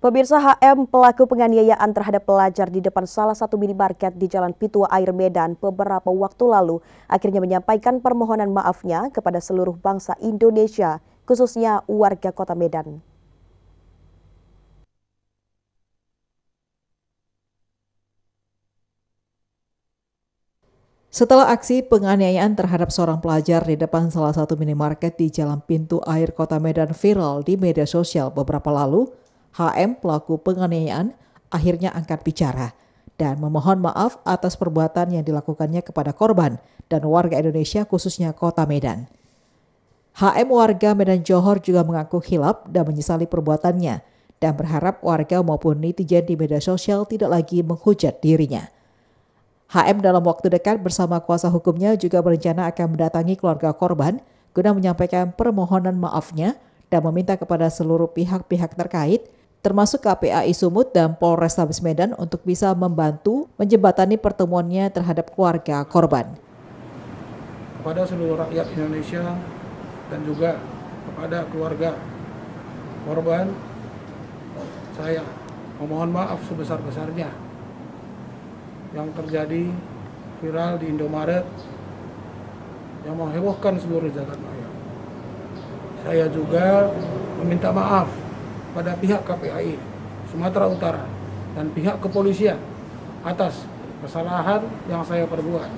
Pemirsa HM pelaku penganiayaan terhadap pelajar di depan salah satu minimarket di Jalan Pitua Air Medan beberapa waktu lalu akhirnya menyampaikan permohonan maafnya kepada seluruh bangsa Indonesia, khususnya warga kota Medan. Setelah aksi penganiayaan terhadap seorang pelajar di depan salah satu minimarket di Jalan Pintu Air Kota Medan viral di media sosial beberapa lalu, HM pelaku penganiayaan akhirnya angkat bicara dan memohon maaf atas perbuatan yang dilakukannya kepada korban dan warga Indonesia khususnya kota Medan. HM warga Medan Johor juga mengaku hilap dan menyesali perbuatannya dan berharap warga maupun netizen di media sosial tidak lagi menghujat dirinya. HM dalam waktu dekat bersama kuasa hukumnya juga berencana akan mendatangi keluarga korban guna menyampaikan permohonan maafnya dan meminta kepada seluruh pihak-pihak terkait termasuk KPAI Sumut dan Polres Tabes Medan untuk bisa membantu menjembatani pertemuannya terhadap keluarga korban. Kepada seluruh rakyat Indonesia dan juga kepada keluarga korban, saya memohon maaf sebesar-besarnya yang terjadi viral di Indomaret yang menghebohkan seluruh jagat maya. Saya juga meminta maaf pada pihak KPAI Sumatera Utara dan pihak kepolisian atas kesalahan yang saya perbuat.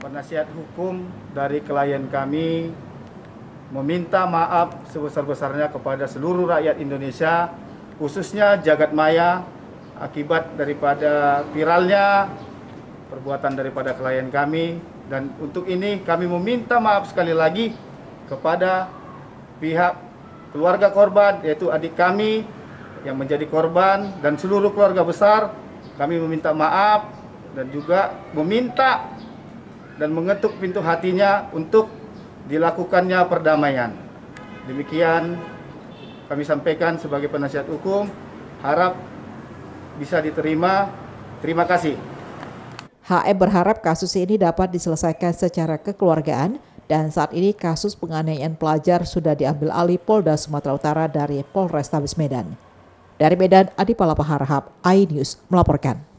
Penasihat hukum dari klien kami meminta maaf sebesar-besarnya kepada seluruh rakyat Indonesia, khususnya jagat maya akibat daripada viralnya perbuatan daripada klien kami dan untuk ini kami meminta maaf sekali lagi kepada pihak keluarga korban yaitu adik kami yang menjadi korban dan seluruh keluarga besar kami meminta maaf dan juga meminta dan mengetuk pintu hatinya untuk dilakukannya perdamaian. Demikian kami sampaikan sebagai penasihat hukum, harap bisa diterima. Terima kasih. HM berharap kasus ini dapat diselesaikan secara kekeluargaan dan saat ini kasus penganiayaan pelajar sudah diambil alih Polda Sumatera Utara dari Polrestabes Medan. Dari Medan, Adi Palapa Harahap, iNews melaporkan.